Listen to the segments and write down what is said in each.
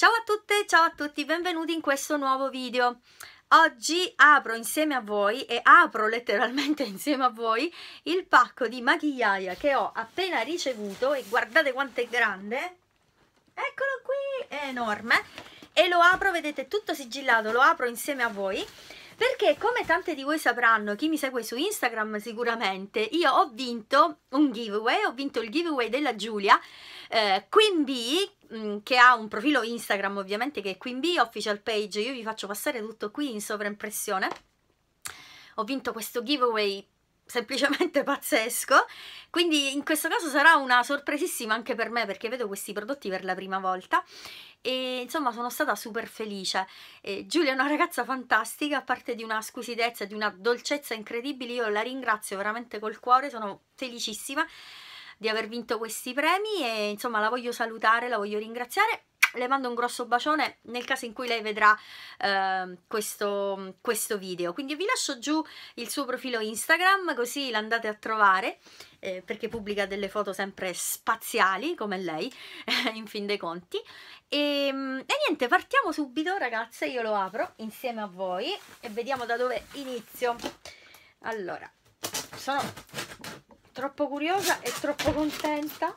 Ciao a tutte, ciao a tutti, benvenuti in questo nuovo video. Oggi apro insieme a voi e apro letteralmente insieme a voi il pacco di machigliaia che ho appena ricevuto e guardate quanto è grande. Eccolo qui, è enorme e lo apro, vedete tutto sigillato, lo apro insieme a voi perché come tante di voi sapranno, chi mi segue su Instagram sicuramente, io ho vinto un giveaway, ho vinto il giveaway della Giulia eh, mm, che ha un profilo Instagram ovviamente che è Queen Bee Official Page, io vi faccio passare tutto qui in sovraimpressione. Ho vinto questo giveaway semplicemente pazzesco, quindi in questo caso sarà una sorpresissima anche per me perché vedo questi prodotti per la prima volta e insomma sono stata super felice. E Giulia è una ragazza fantastica, a parte di una squisitezza, di una dolcezza incredibile, io la ringrazio veramente col cuore, sono felicissima di aver vinto questi premi e insomma la voglio salutare, la voglio ringraziare le mando un grosso bacione nel caso in cui lei vedrà eh, questo, questo, video quindi vi lascio giù il suo profilo Instagram così l'andate a trovare eh, perché pubblica delle foto sempre spaziali come lei in fin dei conti e, ehm, e niente partiamo subito ragazze io lo apro insieme a voi e vediamo da dove inizio allora sono troppo curiosa e troppo contenta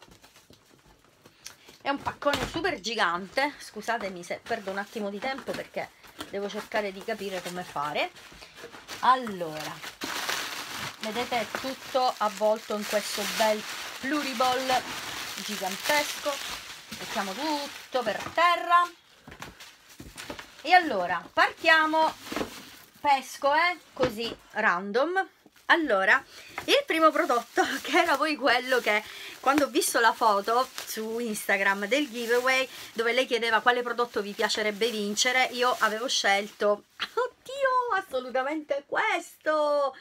è un paccone super gigante scusatemi se perdo un attimo di tempo perché devo cercare di capire come fare allora vedete è tutto avvolto in questo bel pluriball gigantesco mettiamo tutto per terra e allora partiamo pesco eh così random allora, il primo prodotto che era poi quello che quando ho visto la foto su Instagram del giveaway dove lei chiedeva quale prodotto vi piacerebbe vincere, io avevo scelto, oddio, assolutamente questo!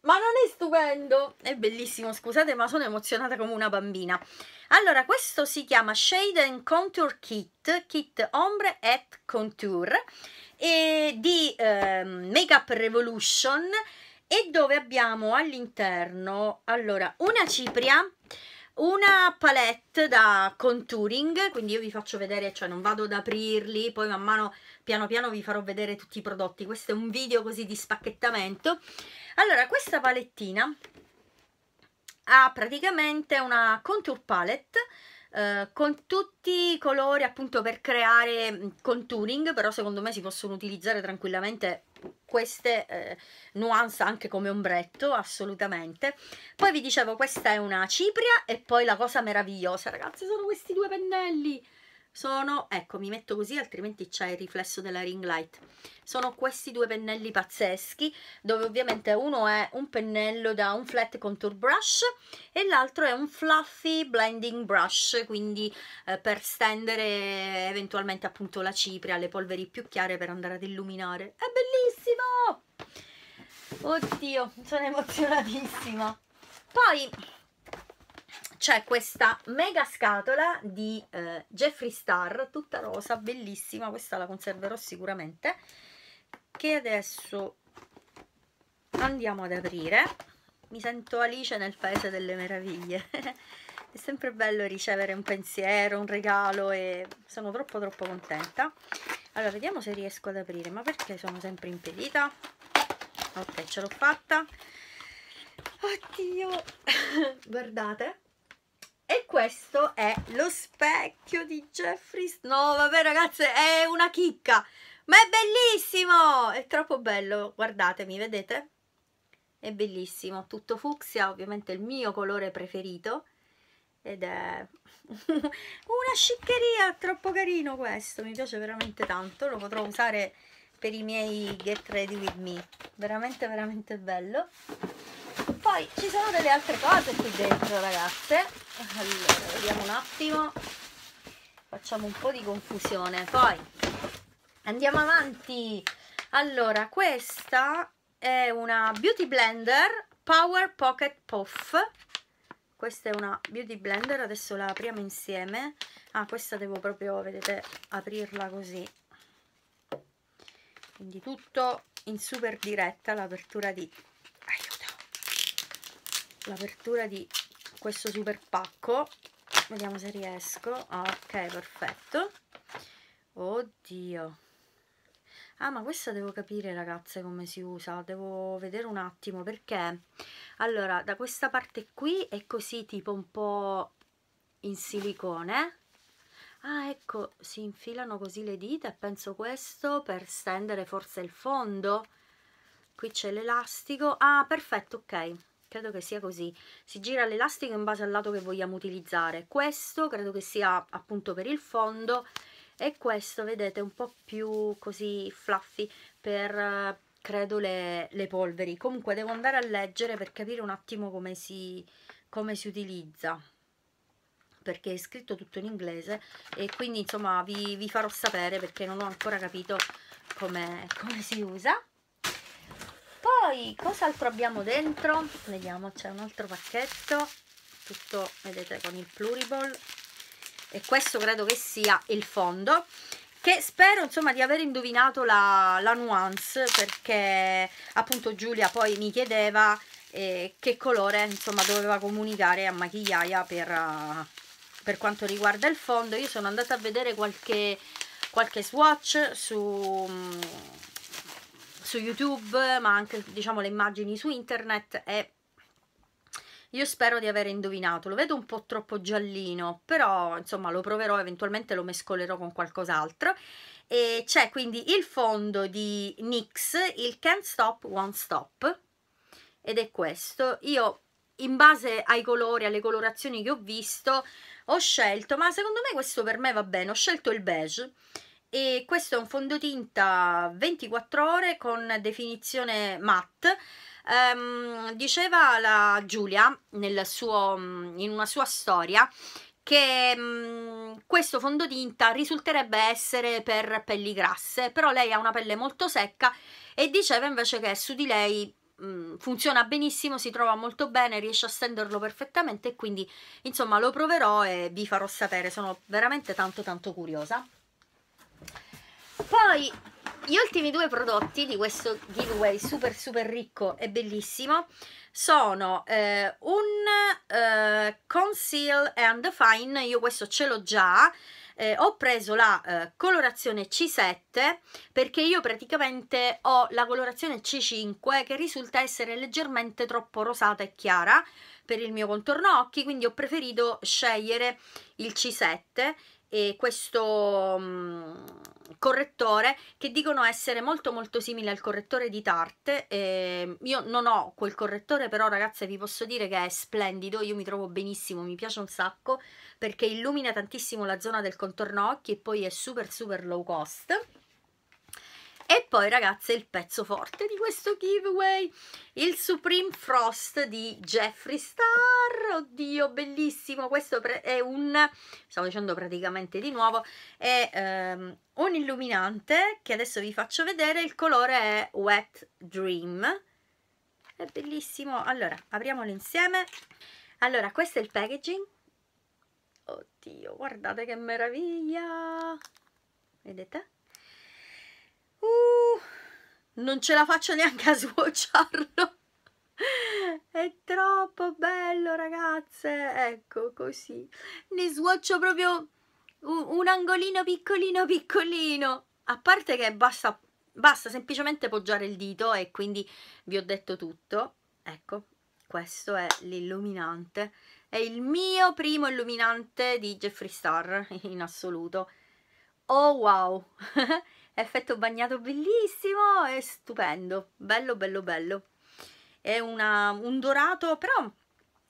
Ma non è stupendo? È bellissimo, scusate, ma sono emozionata come una bambina. Allora, questo si chiama Shade and Contour Kit, Kit Ombre et Contour, e di eh, Makeup Revolution, e dove abbiamo all'interno allora una cipria una palette da contouring quindi io vi faccio vedere cioè non vado ad aprirli poi man mano piano piano vi farò vedere tutti i prodotti questo è un video così di spacchettamento allora questa palettina ha praticamente una contour palette eh, con tutti i colori appunto per creare mm, contouring, però secondo me si possono utilizzare tranquillamente queste eh, nuance anche come ombretto assolutamente poi vi dicevo questa è una cipria e poi la cosa meravigliosa ragazzi sono questi due pennelli sono ecco mi metto così altrimenti c'è il riflesso della ring light sono questi due pennelli pazzeschi dove ovviamente uno è un pennello da un flat contour brush e l'altro è un fluffy blending brush quindi eh, per stendere eventualmente appunto la cipria le polveri più chiare per andare ad illuminare è bellissimo oddio sono emozionatissima poi c'è questa mega scatola di eh, Jeffree Star, tutta rosa, bellissima, questa la conserverò sicuramente, che adesso andiamo ad aprire. Mi sento Alice nel Paese delle Meraviglie. È sempre bello ricevere un pensiero, un regalo e sono troppo troppo contenta. Allora, vediamo se riesco ad aprire. Ma perché sono sempre impedita? Ok, ce l'ho fatta. Oddio! Guardate e questo è lo specchio di Jeffries. No, vabbè ragazze, è una chicca. Ma è bellissimo! È troppo bello. Guardatemi, vedete? È bellissimo. Tutto fucsia, ovviamente il mio colore preferito. Ed è una sciccheria. Troppo carino questo. Mi piace veramente tanto. Lo potrò usare per i miei Get Ready With Me. Veramente, veramente bello. Poi ci sono delle altre cose qui dentro, ragazze allora vediamo un attimo facciamo un po' di confusione poi andiamo avanti allora questa è una beauty blender power pocket puff questa è una beauty blender adesso la apriamo insieme ah questa devo proprio vedete aprirla così quindi tutto in super diretta l'apertura di aiuto l'apertura di questo super pacco vediamo se riesco ok perfetto oddio ah ma questa devo capire ragazze come si usa devo vedere un attimo perché allora da questa parte qui è così tipo un po' in silicone ah ecco si infilano così le dita e penso questo per stendere forse il fondo qui c'è l'elastico ah perfetto ok credo che sia così si gira l'elastico in base al lato che vogliamo utilizzare questo credo che sia appunto per il fondo e questo vedete un po' più così fluffy per credo le, le polveri comunque devo andare a leggere per capire un attimo come si, come si utilizza perché è scritto tutto in inglese e quindi insomma vi, vi farò sapere perché non ho ancora capito come, come si usa poi cos'altro abbiamo dentro vediamo c'è un altro pacchetto tutto vedete con il pluriball e questo credo che sia il fondo che spero insomma di aver indovinato la, la nuance perché appunto Giulia poi mi chiedeva eh, che colore insomma doveva comunicare a machigliaia per, uh, per quanto riguarda il fondo io sono andata a vedere qualche, qualche swatch su mm, su YouTube, ma anche diciamo le immagini su internet e io spero di aver indovinato, lo vedo un po' troppo giallino, però insomma lo proverò, eventualmente lo mescolerò con qualcos'altro. E c'è quindi il fondo di NYX, il Can't Stop One Stop, ed è questo. Io in base ai colori, alle colorazioni che ho visto, ho scelto, ma secondo me questo per me va bene, ho scelto il beige e questo è un fondotinta 24 ore con definizione matte um, diceva la Giulia suo, mm, in una sua storia che um, questo fondotinta risulterebbe essere per pelli grasse però lei ha una pelle molto secca e diceva invece che su di lei mm, funziona benissimo, si trova molto bene, riesce a stenderlo perfettamente quindi insomma lo proverò e vi farò sapere, sono veramente tanto tanto curiosa. Poi gli ultimi due prodotti di questo giveaway super super ricco e bellissimo sono eh, un eh, Conceal and Define, io questo ce l'ho già, eh, ho preso la eh, colorazione C7 perché io praticamente ho la colorazione C5 che risulta essere leggermente troppo rosata e chiara per il mio contorno occhi quindi ho preferito scegliere il C7 e questo mh, mm, correttore che dicono essere molto molto simile al correttore di Tarte eh, io non ho quel correttore però ragazze vi posso dire che è splendido io mi trovo benissimo mi piace un sacco perché illumina tantissimo la zona del contorno occhi e poi è super super low cost e poi ragazze il pezzo forte di questo giveaway, il Supreme Frost di Jeffree Star, oddio bellissimo, questo è un, stavo dicendo praticamente di nuovo, è um, un illuminante che adesso vi faccio vedere, il colore è Wet Dream, è bellissimo, allora apriamolo insieme, allora questo è il packaging, oddio guardate che meraviglia, vedete? non ce la faccio neanche a swatcharlo è troppo bello ragazze ecco così ne swatcho proprio un, un, angolino piccolino piccolino a parte che basta, basta semplicemente poggiare il dito e quindi vi ho detto tutto ecco questo è l'illuminante è il mio primo illuminante di Jeffree Star in assoluto Oh wow! Effetto bagnato bellissimo e stupendo, bello bello bello. È una, un dorato, però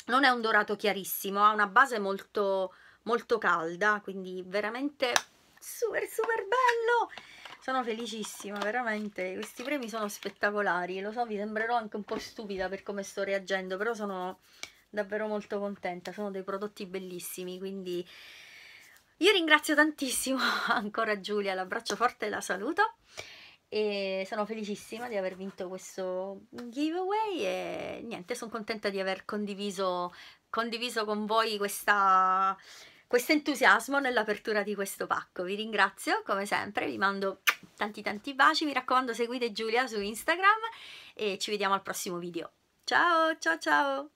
non è un dorato chiarissimo, ha una base molto, molto calda, quindi veramente super super bello! Sono felicissima, veramente, questi premi sono spettacolari, lo so, vi sembrerò anche un po' stupida per come sto reagendo, però sono davvero molto contenta, sono dei prodotti bellissimi, quindi io ringrazio tantissimo ancora Giulia, l'abbraccio forte e la saluto e sono felicissima di aver vinto questo giveaway e niente, sono contenta di aver condiviso, condiviso con voi questo entusiasmo nell'apertura di questo pacco. Vi ringrazio come sempre, vi mando tanti tanti baci, mi raccomando seguite Giulia su Instagram e ci vediamo al prossimo video. Ciao ciao ciao!